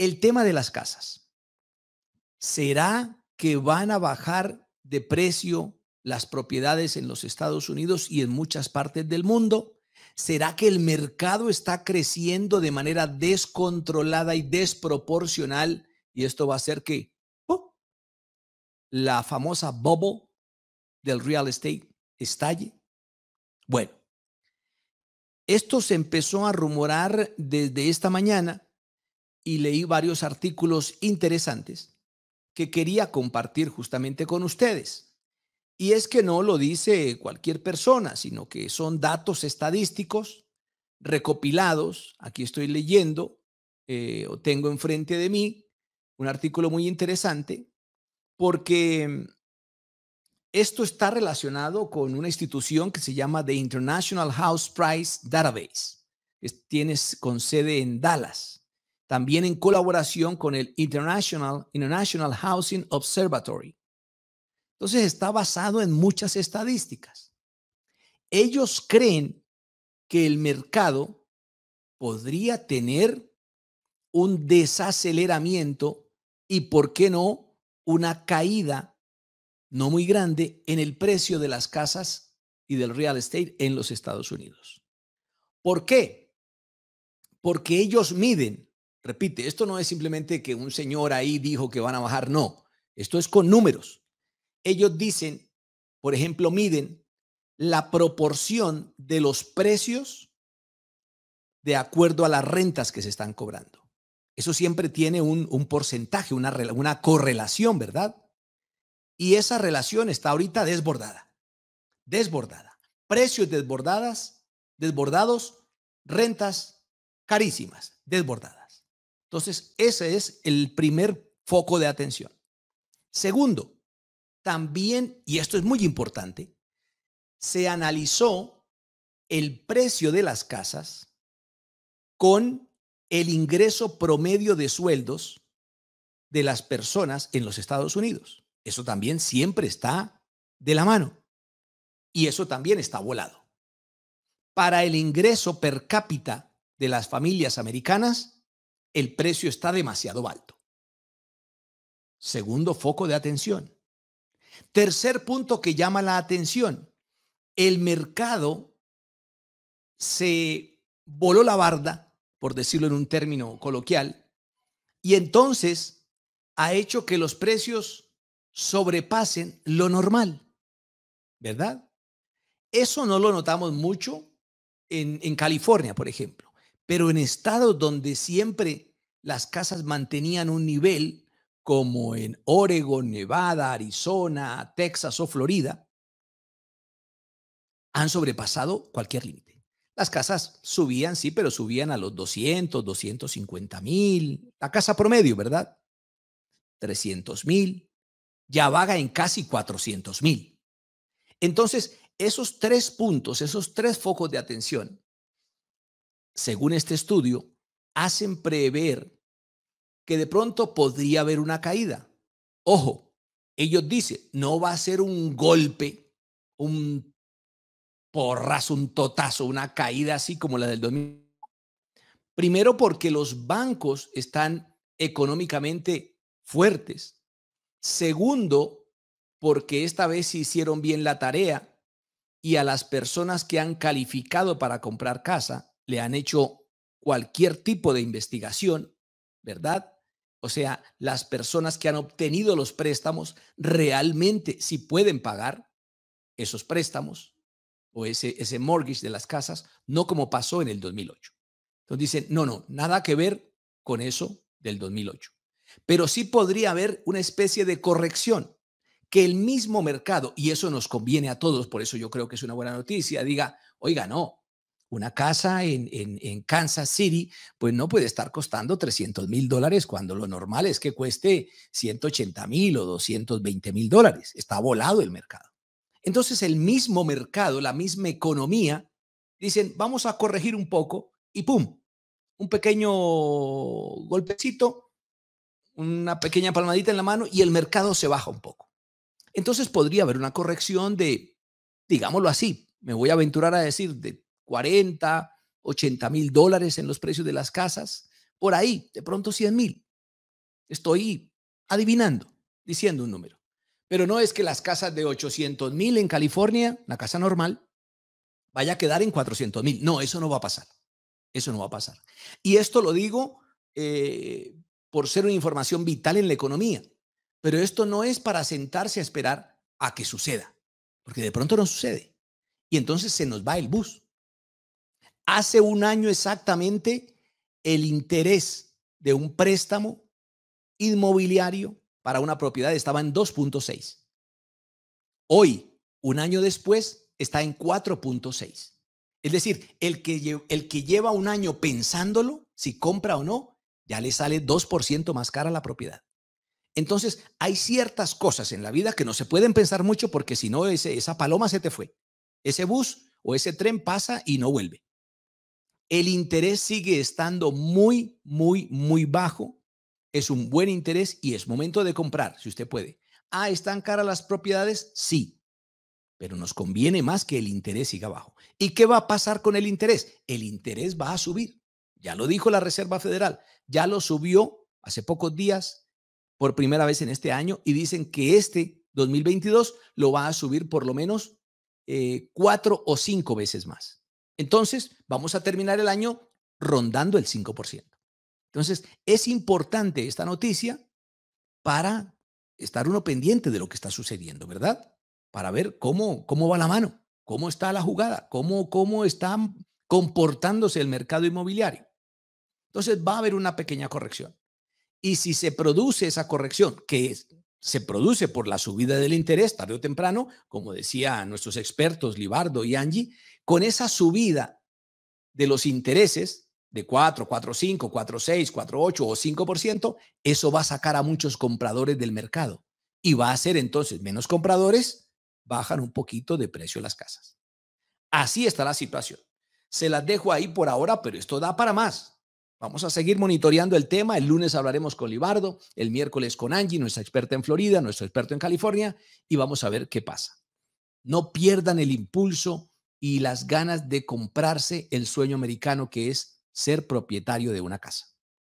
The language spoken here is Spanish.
El tema de las casas. ¿Será que van a bajar de precio las propiedades en los Estados Unidos y en muchas partes del mundo? ¿Será que el mercado está creciendo de manera descontrolada y desproporcional? Y esto va a hacer que la famosa bubble del real estate estalle. Bueno, esto se empezó a rumorar desde esta mañana y leí varios artículos interesantes que quería compartir justamente con ustedes. Y es que no lo dice cualquier persona, sino que son datos estadísticos recopilados. Aquí estoy leyendo eh, o tengo enfrente de mí un artículo muy interesante porque esto está relacionado con una institución que se llama The International House Price Database. tiene tiene con sede en Dallas también en colaboración con el International, International Housing Observatory. Entonces está basado en muchas estadísticas. Ellos creen que el mercado podría tener un desaceleramiento y, ¿por qué no?, una caída no muy grande en el precio de las casas y del real estate en los Estados Unidos. ¿Por qué? Porque ellos miden Repite, esto no es simplemente que un señor ahí dijo que van a bajar, no, esto es con números. Ellos dicen, por ejemplo, miden la proporción de los precios de acuerdo a las rentas que se están cobrando. Eso siempre tiene un, porcentaje, una, una correlación, ¿verdad? Y esa relación está ahorita desbordada, desbordada. Precios desbordadas, desbordados, rentas carísimas, desbordadas. Entonces, ese es el primer foco de atención. Segundo, también, y esto es muy importante, se analizó el precio de las casas con el ingreso promedio de sueldos de las personas en los Estados Unidos. Eso también siempre está de la mano. Y eso también está volado. Para el ingreso per cápita de las familias americanas, el precio está demasiado alto. Segundo foco de atención. Tercer punto que llama la atención. El mercado se voló la barda, por decirlo en un término coloquial, y entonces ha hecho que los precios sobrepasen lo normal, ¿verdad? Eso no lo notamos mucho en, en California, por ejemplo pero en estados donde siempre las casas mantenían un nivel, como en Oregon, Nevada, Arizona, Texas o Florida, han sobrepasado cualquier límite. Las casas subían, sí, pero subían a los 200, 250 mil, la casa promedio, ¿verdad? 300 mil, ya vaga en casi 400 mil. Entonces, esos tres puntos, esos tres focos de atención, según este estudio, hacen prever que de pronto podría haber una caída. Ojo, ellos dicen, no va a ser un golpe, un porrazo, un totazo, una caída así como la del domingo. Primero porque los bancos están económicamente fuertes. Segundo, porque esta vez se hicieron bien la tarea y a las personas que han calificado para comprar casa le han hecho cualquier tipo de investigación, ¿verdad? O sea, las personas que han obtenido los préstamos realmente si pueden pagar esos préstamos o ese, ese mortgage de las casas, no como pasó en el 2008. Entonces dicen, no, no, nada que ver con eso del 2008. Pero sí podría haber una especie de corrección que el mismo mercado, y eso nos conviene a todos, por eso yo creo que es una buena noticia, diga, oiga, no, una casa en, Kansas City, pues no puede estar costando 300 mil dólares cuando lo normal es que cueste 180 mil o 220 mil dólares. Está volado el mercado. Entonces el mismo mercado, la misma economía, dicen, vamos a corregir un poco y ¡pum! Un pequeño golpecito, una pequeña palmadita en la mano y el mercado se baja un poco. Entonces podría haber una corrección de, digámoslo así, me voy a aventurar a decir, de 40, 80 mil dólares en los precios de las casas, por ahí, de pronto 100 mil. Estoy adivinando, diciendo un número. Pero no es que las casas de 800 mil en California, la casa normal, vaya a quedar en 400 mil. No, eso no va a pasar. Eso no va a pasar. Y esto lo digo eh, por ser una información vital en la economía. Pero esto no es para sentarse a esperar a que suceda, porque de pronto no sucede. Y entonces se nos va el bus hace un año exactamente el interés de un préstamo inmobiliario para una propiedad estaba en 2.6. Hoy, un año después, está en 4.6. Es decir, el que, el que lleva un año pensándolo, si compra o no, ya le sale 2% más cara la propiedad. Entonces, hay ciertas cosas en la vida que no se pueden pensar mucho porque si no, esa paloma se te fue. Ese bus o ese tren pasa y no vuelve. El interés sigue estando muy, muy, muy bajo. Es un buen interés y es momento de comprar, si usted puede. Ah, ¿están caras las propiedades? Sí, pero nos conviene más que el interés siga bajo. ¿Y qué va a pasar con el interés? El interés va a subir. Ya lo dijo la Reserva Federal, ya lo subió hace pocos días por primera vez en este año y dicen que este 2022 lo va a subir por lo menos eh, cuatro o cinco veces más. Entonces, vamos a terminar el año rondando el 5%. Entonces, es importante esta noticia para estar uno pendiente de lo que está sucediendo, ¿verdad? Para ver cómo, va la mano, cómo está la jugada, cómo, cómo está comportándose el mercado inmobiliario. Entonces, va a haber una pequeña corrección. Y si se produce esa corrección, que se produce por la subida del interés tarde o temprano, como decían nuestros expertos Libardo y Angie, con esa subida de los intereses de 4, 4, 5, 4, 6, 4, 8 o 5%, eso va a sacar a muchos compradores del mercado y va a hacer entonces menos compradores, bajan un poquito de precio las casas. Así está la situación. Se las dejo ahí por ahora, pero esto da para más. Vamos a seguir monitoreando el tema. El lunes hablaremos con Libardo, el miércoles con Angie, nuestra experta en Florida, nuestro experto en California, y vamos a ver qué pasa. No pierdan el impulso, y las ganas de comprarse el sueño americano que es ser propietario de una casa.